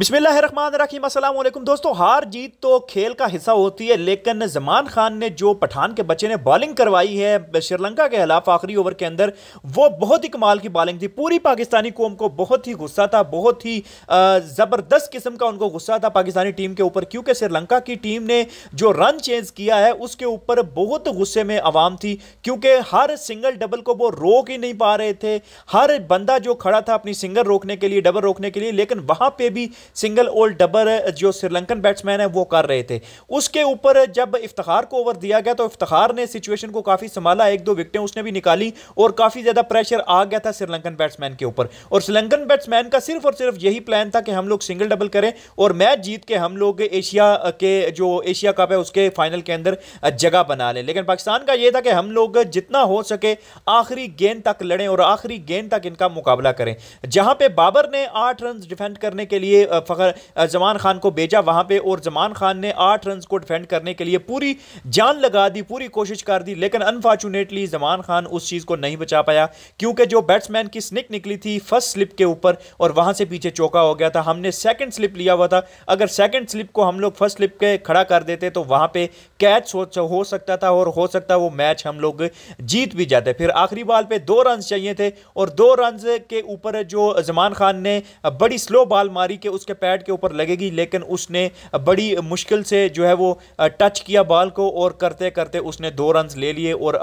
अस्सलाम वालेकुम दोस्तों हार जीत तो खेल का हिस्सा होती है लेकिन जमान खान ने जो पठान के बच्चे ने बॉलिंग करवाई है श्रीलंका के खिलाफ आखिरी ओवर के अंदर वो बहुत ही कमाल की बॉलिंग थी पूरी पाकिस्तानी कौम को बहुत ही गुस्सा था बहुत ही ज़बरदस्त किस्म का उनको गुस्सा था पाकिस्तानी टीम के ऊपर क्योंकि श्रीलंका की टीम ने जो रन चेंज किया है उसके ऊपर बहुत गुस्से में आवाम थी क्योंकि हर सिंगल डबल को वो रोक ही नहीं पा रहे थे हर बंदा जो खड़ा था अपनी सिंगल रोकने के लिए डबल रोकने के लिए लेकिन वहाँ पर भी सिंगल और डबर जो श्रीलंकन बैट्समैन है वो कर रहे थे उसके ऊपर जब इफ्तार को ओवर दिया गया तो इफ्तार ने सिचुएशन को काफ़ी संभाला एक दो विकटें उसने भी निकाली और काफ़ी ज़्यादा प्रेशर आ गया था श्रीलंकन बैट्समैन के ऊपर और श्रीलंकन बैट्समैन का सिर्फ और सिर्फ यही प्लान था कि हम लोग सिंगल डबल करें और मैच जीत के हम लोग एशिया के जो एशिया कप है उसके फाइनल के अंदर जगह बना लें लेकिन पाकिस्तान का यह था कि हम लोग जितना हो सके आखिरी गेंद तक लड़ें और आखिरी गेंद तक इनका मुकाबला करें जहां पे बाबर ने आठ रन डिफेंड करने के लिए फ़खर जमान खान को भेजा वहां पे और जमान खान ने आठ रन को डिफेंड करने के लिए पूरी जान लगा दी पूरी कोशिश कर दी लेकिन अनफॉर्चुनेटली जमान खान उस चीज़ को नहीं बचा पाया क्योंकि जो बैट्समैन की स्निक निकली थी फर्स्ट स्लिप के ऊपर और वहां से पीछे चौका हो गया था हमने सेकेंड स्लिप लिया हुआ था अगर सेकेंड स्लिप को हम लोग फर्स्ट स्लिप के खड़ा कर देते तो वहां पर कैच हो सकता था और हो सकता वो मैच हम लोग जीत भी जाते फिर आखिरी बॉल पे दो रन चाहिए थे और दो रन के ऊपर जो जमान खान ने बड़ी स्लो बॉल मारी कि उस उसके पैड के ऊपर लगेगी लेकिन उसने बड़ी मुश्किल से जो है वो टच किया बॉल को और करते करते उसने दो रन ले लिए और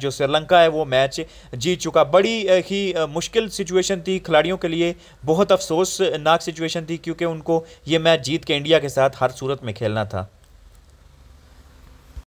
जो श्रीलंका है वो मैच जीत चुका बड़ी ही मुश्किल सिचुएशन थी खिलाड़ियों के लिए बहुत अफसोसनाक सिचुएशन थी क्योंकि उनको ये मैच जीत के इंडिया के साथ हर सूरत में खेलना था